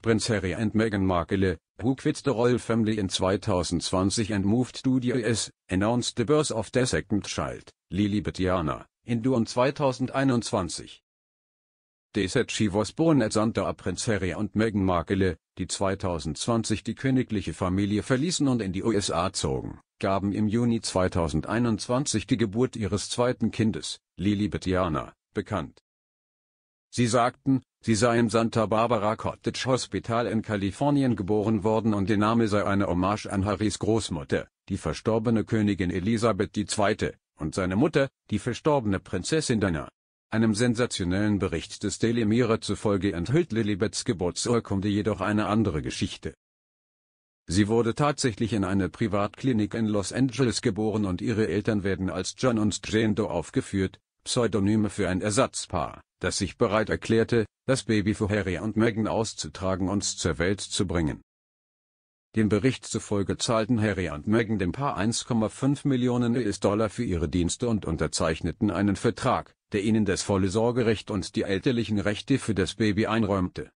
Prinz Harry and Meghan Markle, who quit the royal family in 2020 and moved to the US, announced the birth of their second child, Lily Betiana, in June 2021. They said she was born at Santa a Prince Harry und Meghan Markle, die 2020 die königliche Familie verließen und in die USA zogen, gaben im Juni 2021 die Geburt ihres zweiten Kindes, Lily Betiana, bekannt. Sie sagten, Sie sei im Santa Barbara Cottage Hospital in Kalifornien geboren worden und der Name sei eine Hommage an Harrys Großmutter, die verstorbene Königin Elisabeth II., und seine Mutter, die verstorbene Prinzessin Dana. Einem sensationellen Bericht des Daily Mirror zufolge enthüllt Lilibets Geburtsurkunde jedoch eine andere Geschichte. Sie wurde tatsächlich in eine Privatklinik in Los Angeles geboren und ihre Eltern werden als John und Jane Doe aufgeführt, Pseudonyme für ein Ersatzpaar, das sich bereit erklärte, das Baby für Harry und Meghan auszutragen und zur Welt zu bringen. Dem Bericht zufolge zahlten Harry und Meghan dem Paar 1,5 Millionen US-Dollar für ihre Dienste und unterzeichneten einen Vertrag, der ihnen das volle Sorgerecht und die elterlichen Rechte für das Baby einräumte.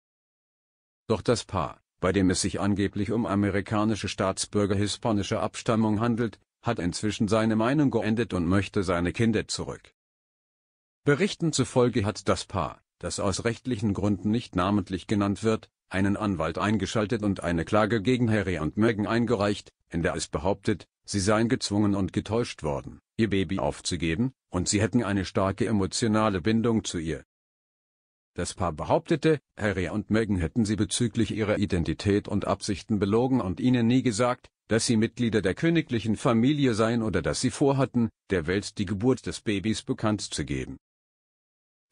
Doch das Paar, bei dem es sich angeblich um amerikanische Staatsbürger hispanischer Abstammung handelt, hat inzwischen seine Meinung geendet und möchte seine Kinder zurück. Berichten zufolge hat das Paar, das aus rechtlichen Gründen nicht namentlich genannt wird, einen Anwalt eingeschaltet und eine Klage gegen Harry und Meghan eingereicht, in der es behauptet, sie seien gezwungen und getäuscht worden, ihr Baby aufzugeben, und sie hätten eine starke emotionale Bindung zu ihr. Das Paar behauptete, Harry und Meghan hätten sie bezüglich ihrer Identität und Absichten belogen und ihnen nie gesagt, dass sie Mitglieder der königlichen Familie seien oder dass sie vorhatten, der Welt die Geburt des Babys bekannt zu geben.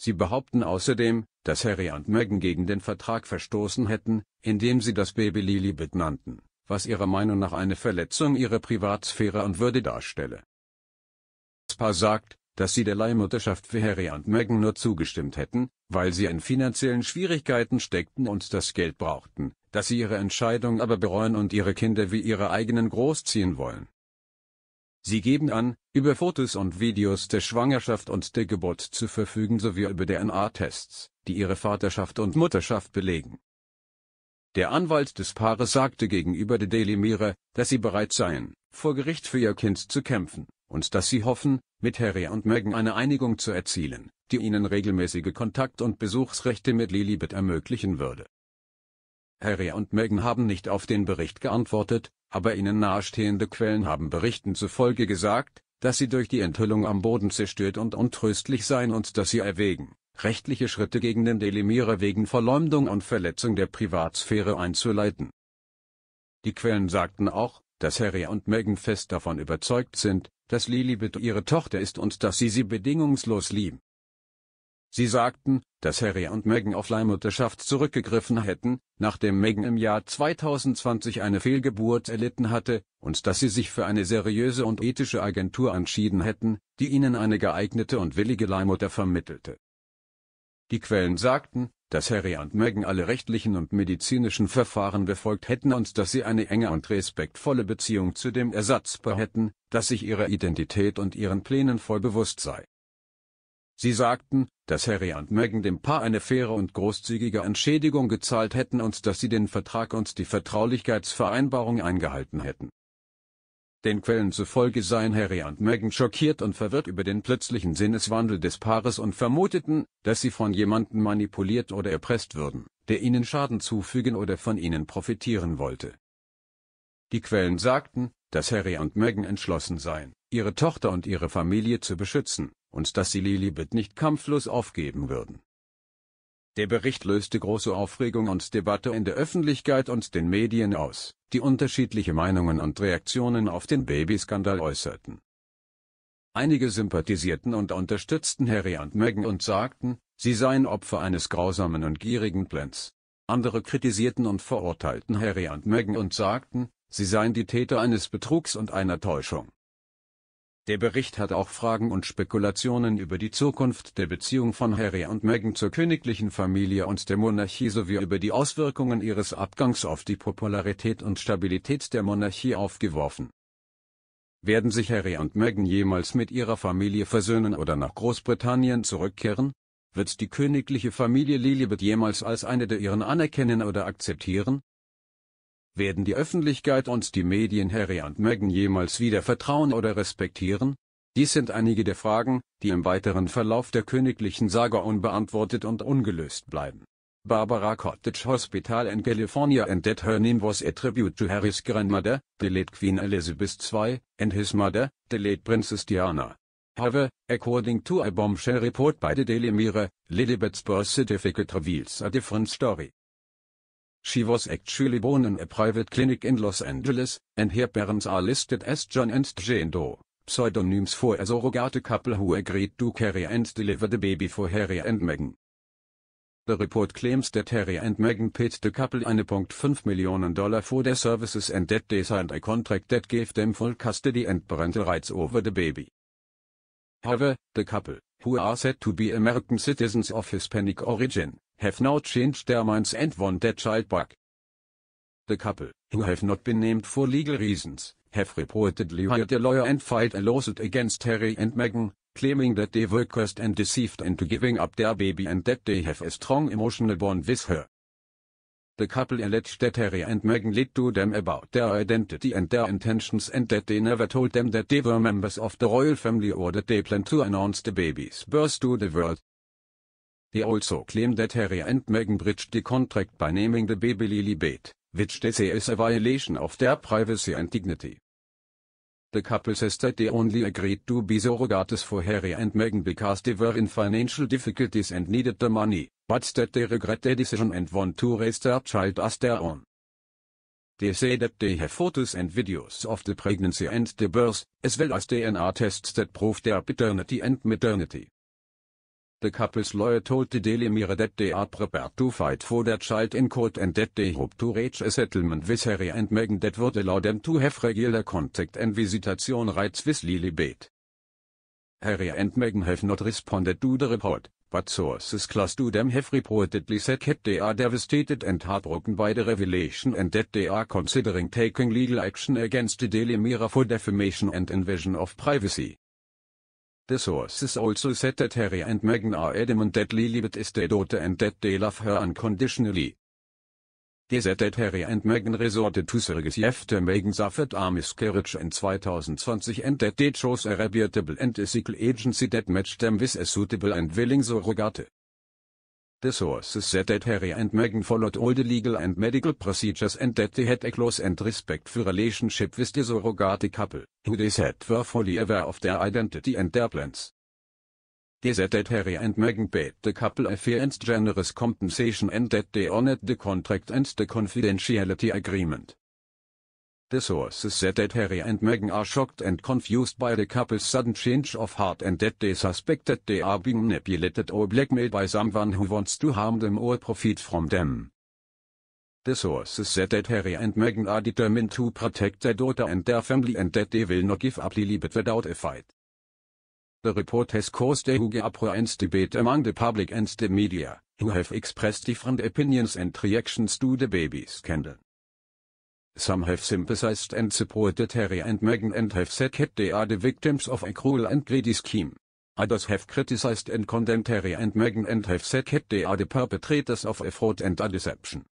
Sie behaupten außerdem, dass Harry und Meghan gegen den Vertrag verstoßen hätten, indem sie das Baby Lilibet nannten, was ihrer Meinung nach eine Verletzung ihrer Privatsphäre und Würde darstelle. Das Paar sagt, dass sie der Leihmutterschaft für Harry und Meghan nur zugestimmt hätten, weil sie in finanziellen Schwierigkeiten steckten und das Geld brauchten, dass sie ihre Entscheidung aber bereuen und ihre Kinder wie ihre eigenen großziehen wollen. Sie geben an, über Fotos und Videos der Schwangerschaft und der Geburt zu verfügen sowie über DNA-Tests, die ihre Vaterschaft und Mutterschaft belegen. Der Anwalt des Paares sagte gegenüber der Daily Mirror, dass sie bereit seien, vor Gericht für ihr Kind zu kämpfen, und dass sie hoffen, mit Harry und Meghan eine Einigung zu erzielen, die ihnen regelmäßige Kontakt- und Besuchsrechte mit Lilibet ermöglichen würde. Harry und Meghan haben nicht auf den Bericht geantwortet, aber ihnen nahestehende Quellen haben Berichten zufolge gesagt, dass sie durch die Enthüllung am Boden zerstört und untröstlich seien und dass sie erwägen, rechtliche Schritte gegen den Delimierer wegen Verleumdung und Verletzung der Privatsphäre einzuleiten. Die Quellen sagten auch, dass Harry und Meghan fest davon überzeugt sind, dass Lilibet ihre Tochter ist und dass sie sie bedingungslos lieben. Sie sagten, dass Harry und Meghan auf Leihmutterschaft zurückgegriffen hätten, nachdem Meghan im Jahr 2020 eine Fehlgeburt erlitten hatte, und dass sie sich für eine seriöse und ethische Agentur entschieden hätten, die ihnen eine geeignete und willige Leihmutter vermittelte. Die Quellen sagten, dass Harry und Meghan alle rechtlichen und medizinischen Verfahren befolgt hätten und dass sie eine enge und respektvolle Beziehung zu dem Ersatzpaar hätten, das sich ihrer Identität und ihren Plänen voll bewusst sei. Sie sagten, dass Harry und Meghan dem Paar eine faire und großzügige Entschädigung gezahlt hätten und dass sie den Vertrag und die Vertraulichkeitsvereinbarung eingehalten hätten. Den Quellen zufolge seien Harry und Meghan schockiert und verwirrt über den plötzlichen Sinneswandel des Paares und vermuteten, dass sie von jemandem manipuliert oder erpresst würden, der ihnen Schaden zufügen oder von ihnen profitieren wollte. Die Quellen sagten, dass Harry und Meghan entschlossen seien, ihre Tochter und ihre Familie zu beschützen, und dass sie Lilibet nicht kampflos aufgeben würden. Der Bericht löste große Aufregung und Debatte in der Öffentlichkeit und den Medien aus, die unterschiedliche Meinungen und Reaktionen auf den Babyskandal äußerten. Einige sympathisierten und unterstützten Harry und Meghan und sagten, sie seien Opfer eines grausamen und gierigen Plans. Andere kritisierten und verurteilten Harry und Meghan und sagten, sie seien die Täter eines Betrugs und einer Täuschung. Der Bericht hat auch Fragen und Spekulationen über die Zukunft der Beziehung von Harry und Meghan zur königlichen Familie und der Monarchie sowie über die Auswirkungen ihres Abgangs auf die Popularität und Stabilität der Monarchie aufgeworfen. Werden sich Harry und Meghan jemals mit ihrer Familie versöhnen oder nach Großbritannien zurückkehren? Wird die königliche Familie Lilibet jemals als eine der ihren anerkennen oder akzeptieren? Werden die Öffentlichkeit und die Medien Harry und Meghan jemals wieder vertrauen oder respektieren? Dies sind einige der Fragen, die im weiteren Verlauf der königlichen Saga unbeantwortet und ungelöst bleiben. Barbara Cottage Hospital in California and that her name was a tribute to Harry's grandmother, the late Queen Elizabeth II, and his mother, the late Princess Diana. However, according to a bombshell report by the Daily Mirror, Lilibet's birth certificate reveals a different story. She was actually born in a private clinic in Los Angeles, and her parents are listed as John and Jane Doe, pseudonyms for a surrogate couple who agreed to carry and deliver the baby for Harry and Meghan. The report claims that Harry and Meghan paid the couple $1.5 million dollar for their services and that they signed a contract that gave them full custody and parental rights over the baby. However, the couple, who are said to be American citizens of Hispanic origin, have now changed their minds and want their child back. The couple, who have not been named for legal reasons, have reportedly hired a lawyer and filed a lawsuit against Harry and Meghan, claiming that they were cursed and deceived into giving up their baby and that they have a strong emotional bond with her. The couple alleged that Harry and Meghan lied to them about their identity and their intentions and that they never told them that they were members of the royal family or that they planned to announce the baby's birth to the world. They also claim that Harry and Meghan breached the contract by naming the baby Lily Bate, which they say is a violation of their privacy and dignity. The couple says that they only agreed to be surrogates for Harry and Meghan because they were in financial difficulties and needed the money, but that they regret their decision and want to raise their child as their own. They say that they have photos and videos of the pregnancy and the birth, as well as DNA tests that prove their paternity and maternity. The couple's lawyer told the Daily Mirror that they are prepared to fight for their child in court and that they hope to reach a settlement with Harry and Meghan that would allow them to have regular contact and visitation rights with Lily Bate. Harry and Meghan have not responded to the report, but sources close to them have reportedly said that they are devastated and heartbroken by the revelation and that they are considering taking legal action against the Daily Mirror for defamation and invasion of privacy. The sources also said that Harry and Meghan are adamant that Lilibet is their daughter and that they love her unconditionally. They said that Harry and Meghan resorted to surrogacy after Meghan suffered a miscarriage in 2020 and that they chose a reputable and ethical agency that matched them with a suitable and willing surrogate. The sources said that Harry and Meghan followed all the legal and medical procedures and that they had a close and respectful relationship with the surrogate couple, who they said were fully aware of their identity and their plans. They said that Harry and Meghan paid the couple a fair and generous compensation and that they honored the contract and the confidentiality agreement. The sources said that Harry and Meghan are shocked and confused by the couple's sudden change of heart and that they suspect that they are being manipulated or blackmailed by someone who wants to harm them or profit from them. The sources said that Harry and Meghan are determined to protect their daughter and their family and that they will not give up Lily but without a fight. The report has caused a huge uproar and debate among the public and the media, who have expressed different opinions and reactions to the baby scandal. Some have sympathized and supported Harry and Meghan and have said that they are the victims of a cruel and greedy scheme. Others have criticized and condemned Harry and Meghan and have said that they are the perpetrators of a fraud and a deception.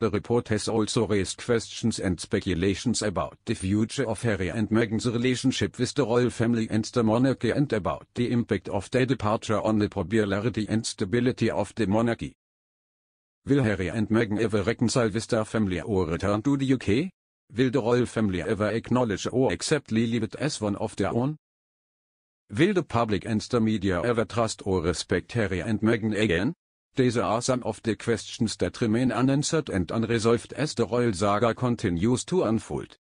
The report has also raised questions and speculations about the future of Harry and Meghan's relationship with the royal family and the monarchy and about the impact of their departure on the popularity and stability of the monarchy. Will Harry and Meghan ever reconcile with their family or return to the UK? Will the royal family ever acknowledge or accept with as one of their own? Will the public and the media ever trust or respect Harry and Meghan again? These are some of the questions that remain unanswered and unresolved as the royal saga continues to unfold.